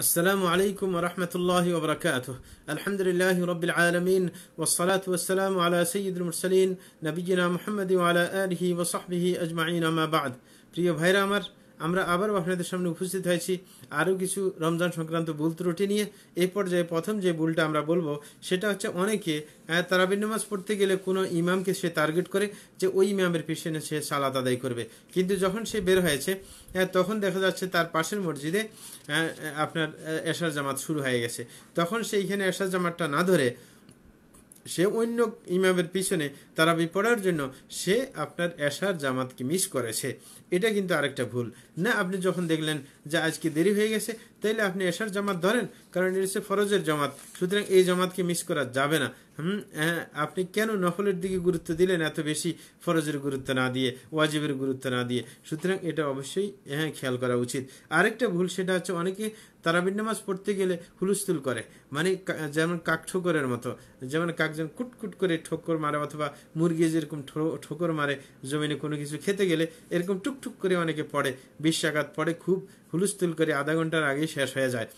السلام عليكم ورحمة الله وبركاته الحمد لله رب العالمين والصلاة والسلام على سيد المرسلين نبينا محمد وعلى آله وصحبه أجمعين ما بعد প্রিয় ভাইরা আমরা আবারও আপনাদের সামনে উপস্থিত হয়েছি আরও কিছু রমজান সংক্রান্ত ভুল ত্রুটি নিয়ে এই পর্যায়ে প্রথম যে ভুলটা আমরা বলবো সেটা হচ্ছে অনেকে তারাবির নামাজ পড়তে গেলে কোনো ইমামকে সে টার্গেট করে যে ওই ইমামের পিছনে সে সালাদ আদায় করবে কিন্তু যখন সে বের হয়েছে তখন দেখা যাচ্ছে তার পাশের মসজিদে আপনার এশার জামাত শুরু হয়ে গেছে তখন সেইখানে এশার জামাতটা না ধরে সে অন্য ইমামের পিছনে তারাবি পড়ার জন্য সে আপনার এশার জামাতকে মিস করেছে এটা কিন্তু আরেকটা ভুল না আপনি যখন দেখলেন যে আজকে দেরি হয়ে গেছে তাইলে আপনি এশার জামাত ধরেন কারণ এটা হচ্ছে ফরজের জামাত সুতরাং এই জামাতকে মিস করা যাবে না হুম হ্যাঁ, আপনি কেন নফলের দিকে গুরুত্ব দিলেন এত বেশি ফরজের গুরুত্ব না দিয়ে ওয়াজিবের গুরুত্ব না দিয়ে সুতরাং এটা অবশ্যই হ্যাঁ খেয়াল করা উচিত আরেকটা ভুল সেটা হচ্ছে অনেকে তারাবির নামাজ পড়তে গেলে হুলস্থুল করে মানে যেমন কাক ঠোকরের মতো যেমন কাক কুটকুট করে ঠোকর মারে অথবা মুরগি যেরকম ঠোকর মারে জমিনে কোনো কিছু খেতে গেলে এরকম টুকটুক করে অনেকে পড়ে বিশ্বাঘাত পড়ে খুব হুলস্থুল করে আধা ঘন্টার আগেই শেষ হয়ে যায়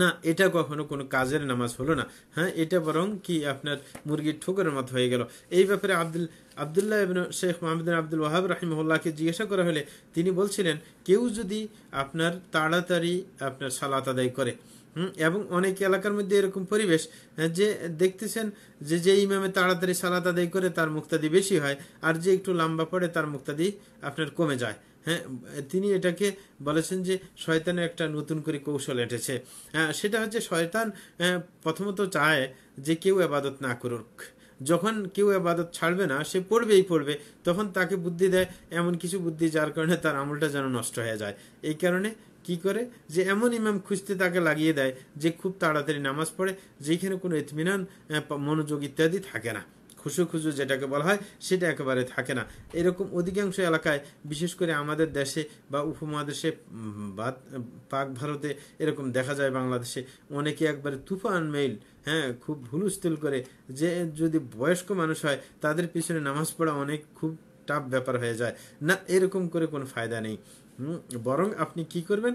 না এটা কখনো কোনো কাজের নামাজ হলো না হ্যাঁ এটা বরং কি আপনার মুরগির ঠোকরের মতো হয়ে গেল এই ব্যাপারে আব্দুল আবদুল্লাহ শেখ মোহাম্মদ আব্দুল ওয়াহাব রাহিমহল্লাহকে জিজ্ঞাসা করা হলে তিনি বলছিলেন কেউ যদি আপনার তাড়াতাড়ি আপনার সালাত আদায় করে এবং অনেক এলাকার মধ্যে এরকম পরিবেশ হ্যাঁ, যে দেখতেছেন যে যে ইমামে তাড়াতাড়ি সালাত আদায় করে তার মুক্তাদি বেশি হয় আর যে একটু লম্বা পড়ে তার মুক্তাদি আপনার কমে যায় হ্যাঁ তিনি এটাকে বলেছেন যে শয়তানের একটা নতুন করে কৌশল এঁটেছে হ্যাঁ, সেটা হচ্ছে শয়তান হ্যাঁ, প্রথমত চায় যে কেউ আবাদত না করুক যখন কেউ আবাদত ছাড়বে না সে পড়বেই পড়বে তখন তাকে বুদ্ধি দেয় এমন কিছু বুদ্ধি যার কারণে তার আমলটা যেন নষ্ট হয়ে যায় এই কারণে কি করে যে এমন ইমাম খুঁজতে তাকে লাগিয়ে দেয় যে খুব তাড়াতাড়ি নামাজ পড়ে যেখানে কোনো ইতমিনান হ্যাঁ, মনোযোগ ইত্যাদি থাকে না খুশু খুশু যেটাকে বলা হয় সেটা একেবারে থাকে না এরকম অধিকাংশ এলাকায় বিশেষ করে আমাদের দেশে বা উপমহাদেশে বা পাক ভারতে এরকম দেখা যায় বাংলাদেশে অনেকে একবারে তুফান মেইল হ্যাঁ খুব হুলস্থুল করে যে যদি বয়স্ক মানুষ হয় তাদের পিছনে নামাজ পড়া অনেক খুব টাফ ব্যাপার হয়ে যায় না এরকম করে কোনো ফায়দা নেই বরং আপনি কি করবেন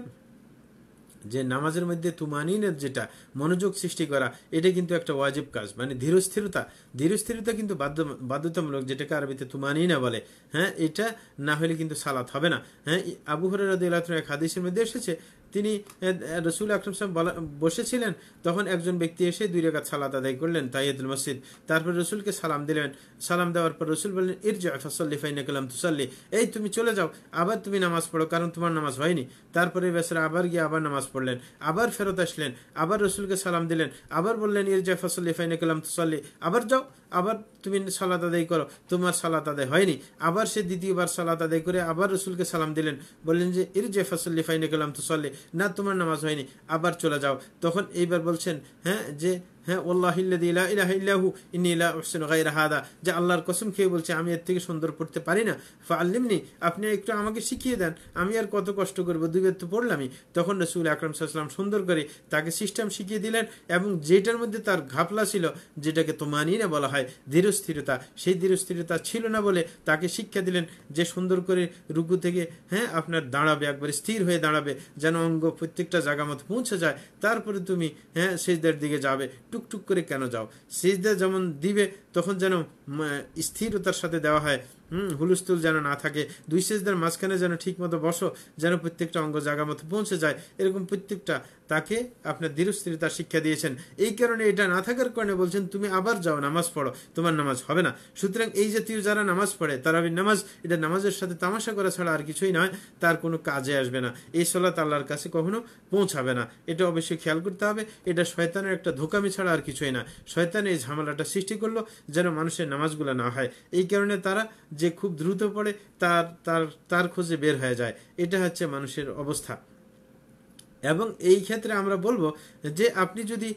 যে নামাজের মধ্যে তুমানিনের যেটা মনোযোগ সৃষ্টি করা এটা কিন্তু একটা ওয়াজিব কাজ মানে ধীরস্থিরতা ধীরস্থিরতা কিন্তু বাধ্য বাধ্যতামূলক যেটাকে আরবিতে তুমানিনা বলে হ্যাঁ এটা না হলে কিন্তু সালাত হবে না হ্যাঁ আবু হরের এক হাদিসের মধ্যে এসেছে তিনি রসুল আকরম সাহেব বসেছিলেন তখন একজন ব্যক্তি এসে দুই রেখা সালাদ আদায় করলেন তাইয়েদুল মসজিদ তারপর রসুলকে সালাম দিলেন সালাম দেওয়ার পর রসুল বললেন ইরজা ফাসল্লি ফাইনা কালাম তুসাল্লি এই তুমি চলে যাও আবার তুমি নামাজ পড়ো কারণ তোমার নামাজ হয়নি তারপরে বেসরা আবার গিয়ে আবার নামাজ পড়লেন আবার ফেরত আসলেন আবার রসুলকে সালাম দিলেন আবার বললেন ইরজা ফাসল্লি ফাইনা কালাম তুসাল্লি আবার যাও আবার তুমি সালাত আদায় করো তোমার সালাত আদায় হয়নি আবার সে দ্বিতীয়বার সালাত আদায় করে আবার রসুলকে সালাম দিলেন বললেন যে এর যে ফাসল্লি ফাইনে গেলাম তো সল্লে না তোমার নামাজ হয়নি আবার চলে যাও তখন এইবার বলছেন হ্যাঁ যে হ্যাঁ ওল্লাহিল্লাদি ইলা ইলাহ ইল্লাহু ইন্নি ইলা উহসেন গাইরা হাদা যে আল্লাহর কসম খেয়ে বলছে আমি এর থেকে সুন্দর পড়তে পারি না ফা আল্লিমনি আপনি একটু আমাকে শিখিয়ে দেন আমি আর কত কষ্ট করবো দুইবার তো পড়লামই তখন রসুল আকরম সাল্লাম সুন্দর করে তাকে সিস্টেম শিখিয়ে দিলেন এবং যেটার মধ্যে তার ঘাপলা ছিল যেটাকে তো না বলা হয় ধীরস্থিরতা সেই ধীরস্থিরতা ছিল না বলে তাকে শিক্ষা দিলেন যে সুন্দর করে রুকু থেকে হ্যাঁ আপনার দাঁড়াবে একবার স্থির হয়ে দাঁড়াবে যেন অঙ্গ প্রত্যেকটা জায়গা মতো পৌঁছে যায় তারপরে তুমি হ্যাঁ সেজদার দিকে যাবে টুকটুক করে কেন যাও সিজদা যেমন দিবে তখন যেন স্থিরতার সাথে দেওয়া হয় হুম হুলুস্থুল যেন না থাকে দুই সেজদার মাঝখানে যেন ঠিক মতো বসো যেন প্রত্যেকটা অঙ্গ জায়গা মতো পৌঁছে যায় এরকম প্রত্যেকটা তাকে আপনার দৃঢ়স্থিরতার শিক্ষা দিয়েছেন এই কারণে এটা না থাকার কারণে বলছেন তুমি আবার যাও নামাজ পড়ো তোমার নামাজ হবে না সুতরাং এই জাতীয় যারা নামাজ পড়ে তারাবির নামাজ এটা নামাজের সাথে তামাশা করা ছাড়া আর কিছুই নয় তার কোনো কাজে আসবে না এই সলাত আল্লাহর কাছে কখনো পৌঁছাবে না এটা অবশ্যই খেয়াল করতে হবে এটা শয়তানের একটা ধোকামি ছাড়া আর কিছুই না শয়তান এই ঝামেলাটা সৃষ্টি করলো যেন মানুষের নামাজগুলো না হয় এই কারণে তারা যে খুব দ্রুত পড়ে তার তার তার খোঁজে বের হয়ে যায় এটা হচ্ছে মানুষের অবস্থা এবং এই ক্ষেত্রে আমরা বলবো যে আপনি যদি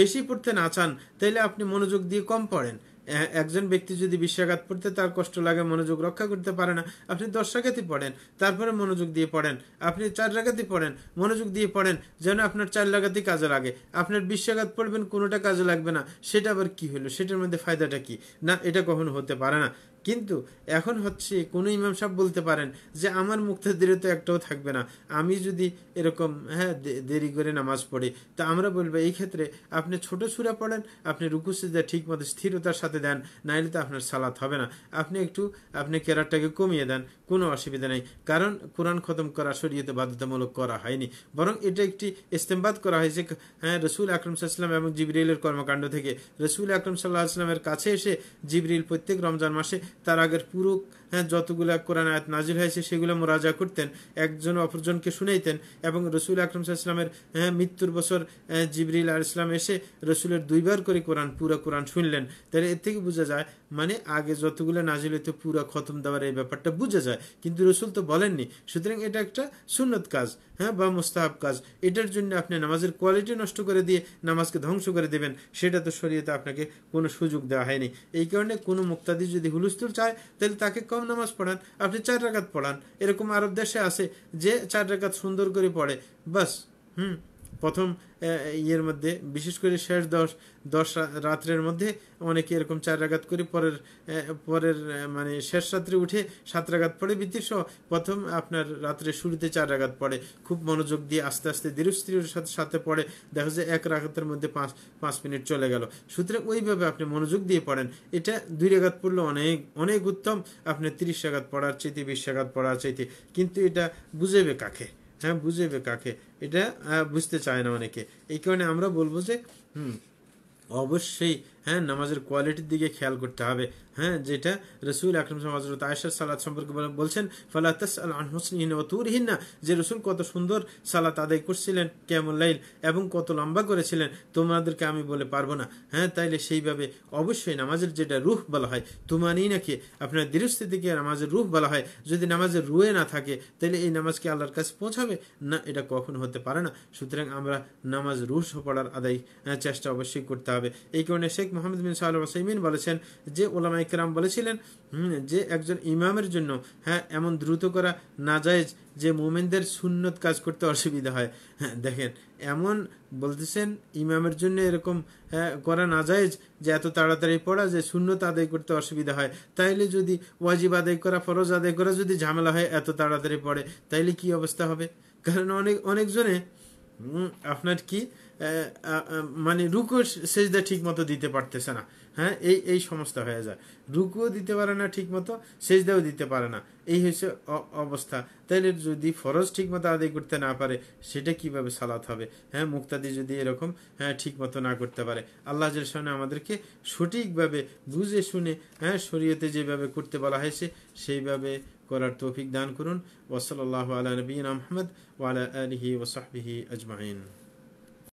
বেশি পড়তে না চান তাহলে আপনি মনোযোগ দিয়ে কম পড়েন একজন ব্যক্তি যদি বিশ্বাঘাত পড়তে তার কষ্ট লাগে মনোযোগ রক্ষা করতে পারে না আপনি দশ রাখাতি পড়েন তারপরে মনোযোগ দিয়ে পড়েন আপনি চার রাখাতি পড়েন মনোযোগ দিয়ে পড়েন যেন আপনার চার লাগাতি কাজে লাগে আপনার বিশ্বাঘাত পড়বেন কোনোটা কাজে লাগবে না সেটা আবার কি হলো সেটার মধ্যে ফায়দাটা কি না এটা কখনো হতে পারে না কিন্তু এখন হচ্ছে কোনো ইমাম সাহেব বলতে পারেন যে আমার মুক্তাদিরে তো একটাও থাকবে না আমি যদি এরকম হ্যাঁ দেরি করে নামাজ পড়ি তা আমরা বলবো এই ক্ষেত্রে আপনি ছোট সুরা পড়েন আপনি রুকুসিদা ঠিক মতো স্থিরতার সাথে দেন নাইলে তো আপনার সালাত হবে না আপনি একটু আপনি কেরারটাকে কমিয়ে দেন কোনো অসুবিধা নেই কারণ কোরআন খতম করা শরীয়তে বাধ্যতামূলক করা হয়নি বরং এটা একটি ইস্তেমবাদ করা হয়েছে হ্যাঁ রসুল আকরম সাল্লাম এবং জিবরিলের কর্মকাণ্ড থেকে রসুল আকরম সাল্লাহ আসলামের কাছে এসে জিবরিল প্রত্যেক রমজান মাসে তার আগের পুরো হ্যাঁ যতগুলো কোরআন আয়াত নাজির হয়েছে সেগুলো মোরাজা করতেন একজন অপরজনকে শুনেইতেন এবং রসুল আকরম ইসলামের হ্যাঁ মৃত্যুর বছর জিবরিল আল ইসলাম এসে রসুলের দুইবার করে কোরআন পুরো কোরআন শুনলেন তাহলে এর থেকে বোঝা যায় মানে আগে যতগুলো নাজিল হইতে পুরো খতম দেওয়ার এই ব্যাপারটা বোঝা যায় কিন্তু রসুল তো বলেননি সুতরাং এটা একটা সুন্নত কাজ হ্যাঁ বা মোস্তাহাব কাজ এটার জন্য আপনি নামাজের কোয়ালিটি নষ্ট করে দিয়ে নামাজকে ধ্বংস করে দেবেন সেটা তো শরীয়তে আপনাকে কোনো সুযোগ দেওয়া হয়নি এই কারণে কোনো মুক্তাদি যদি হুলুস্ত দস্তুর চায় তাহলে তাকে কম নামাজ পড়ান আপনি চার রাকাত পড়ান এরকম আরব দেশে আছে যে চার রাকাত সুন্দর করে পড়ে বাস হুম প্রথম ইয়ের মধ্যে বিশেষ করে শেষ দশ দশ রাত্রের মধ্যে অনেকে এরকম চার আঘাত করে পরের পরের মানে শেষ রাত্রে উঠে সাত আঘাত পড়ে বৃত্তির সহ প্রথম আপনার রাত্রে শুরুতে চার আঘাত পড়ে খুব মনোযোগ দিয়ে আস্তে আস্তে ধীরস্থির সাথে সাথে পড়ে দেখা যায় এক রাগাতের মধ্যে পাঁচ পাঁচ মিনিট চলে গেল সুতরাং ওইভাবে আপনি মনোযোগ দিয়ে পড়েন এটা দুই আঘাত পড়লে অনেক অনেক উত্তম আপনি তিরিশ আঘাত পড়ার চাইতে বিশ আঘাত পড়ার চাইতে কিন্তু এটা বুঝেবে কাকে হ্যাঁ বুঝেবে কাকে এটা বুঝতে চায় না অনেকে এই কারণে আমরা বলবো যে হুম অবশ্যই হ্যাঁ নামাজের কোয়ালিটির দিকে খেয়াল করতে হবে হ্যাঁ যেটা রসুল আকরম হজরত আয়সার সালাদ সম্পর্কে বলছেন ফালা তাস আল আনহসিন ও তুরহিনা যে রসুল কত সুন্দর সালাত আদায় করছিলেন কেমন লাইল এবং কত লম্বা করেছিলেন তোমাদেরকে আমি বলে পারবো না হ্যাঁ তাইলে সেইভাবে অবশ্যই নামাজের যেটা রুহ বলা হয় নেই নাকি আপনার থেকে নামাজের রুহ বলা হয় যদি নামাজের রুয়ে না থাকে তাহলে এই নামাজকে আল্লাহর কাছে পৌঁছাবে না এটা কখন হতে পারে না সুতরাং আমরা নামাজ রুহ পড়ার আদায় চেষ্টা অবশ্যই করতে হবে এই কারণে শেখ মোহাম্মদ বিন সাল ওসাইমিন বলেছেন যে ওলামা ইকরাম বলেছিলেন যে একজন ইমামের জন্য হ্যাঁ এমন দ্রুত করা নাজায়জ যে মোমেনদের সুন্নত কাজ করতে অসুবিধা হয় হ্যাঁ দেখেন এমন বলতেছেন ইমামের জন্য এরকম হ্যাঁ, করা না যায় যে এত তাড়াতাড়ি পড়া যে শূন্যত আদায় করতে অসুবিধা হয় তাইলে যদি ওয়াজিব আদায় করা ফরজ আদায় করা যদি ঝামেলা হয় এত তাড়াতাড়ি পড়ে তাইলে কি অবস্থা হবে কারণ অনেক অনেকজনে আপনার কি মানে রুকু সেজদা ঠিক মতো দিতে পারতেছে না হ্যাঁ এই এই সমস্যা হয়ে যায় রুকুও দিতে পারে না ঠিক মতো সেজদাও দিতে পারে না এই হচ্ছে অবস্থা তাইলে যদি ফরজ ঠিক মতো আদায় করতে না পারে সেটা কিভাবে সালাত হবে হ্যাঁ মুক্তাদি যদি এরকম হ্যাঁ ঠিক মতো না করতে পারে আল্লাহ সামনে আমাদেরকে সঠিকভাবে বুঝে শুনে হ্যাঁ শরীয়তে যেভাবে করতে বলা হয়েছে সেইভাবে করার তৌফিক দান করুন ওসল আল্লাহ আলা নবীন আহমদ ওয়ালা আলহি ওসাহবিহি আজমাইন